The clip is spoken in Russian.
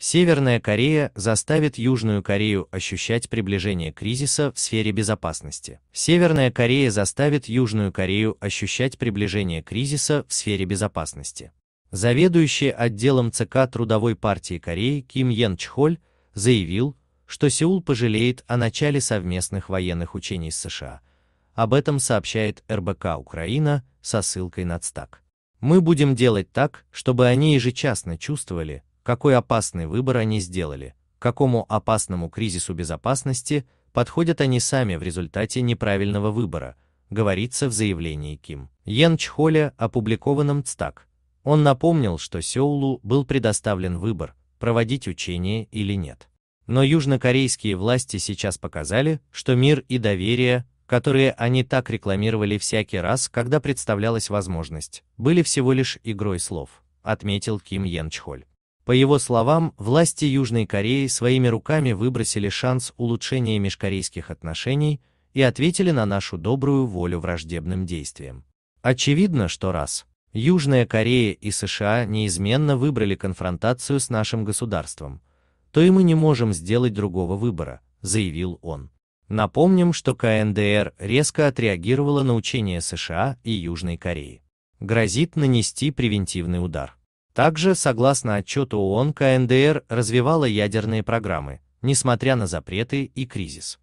Северная Корея заставит Южную Корею ощущать приближение кризиса в сфере безопасности. Северная Корея заставит Южную Корею ощущать приближение кризиса в сфере безопасности. Заведующий отделом ЦК Трудовой партии Кореи Ким Йен Чхоль заявил, что Сеул пожалеет о начале совместных военных учений с США. Об этом сообщает РБК Украина со ссылкой на ЦТАК. Мы будем делать так, чтобы они ежечасно чувствовали, какой опасный выбор они сделали, какому опасному кризису безопасности подходят они сами в результате неправильного выбора, говорится в заявлении Ким. Йен Чхоля, опубликованном ЦТАК. Он напомнил, что Сеулу был предоставлен выбор, проводить учение или нет. Но южнокорейские власти сейчас показали, что мир и доверие, которые они так рекламировали всякий раз, когда представлялась возможность, были всего лишь игрой слов, отметил Ким Йен Чхоль. По его словам, власти Южной Кореи своими руками выбросили шанс улучшения межкорейских отношений и ответили на нашу добрую волю враждебным действиям. Очевидно, что раз Южная Корея и США неизменно выбрали конфронтацию с нашим государством, то и мы не можем сделать другого выбора, заявил он. Напомним, что КНДР резко отреагировала на учения США и Южной Кореи. Грозит нанести превентивный удар. Также, согласно отчету ООН, КНДР развивала ядерные программы, несмотря на запреты и кризис.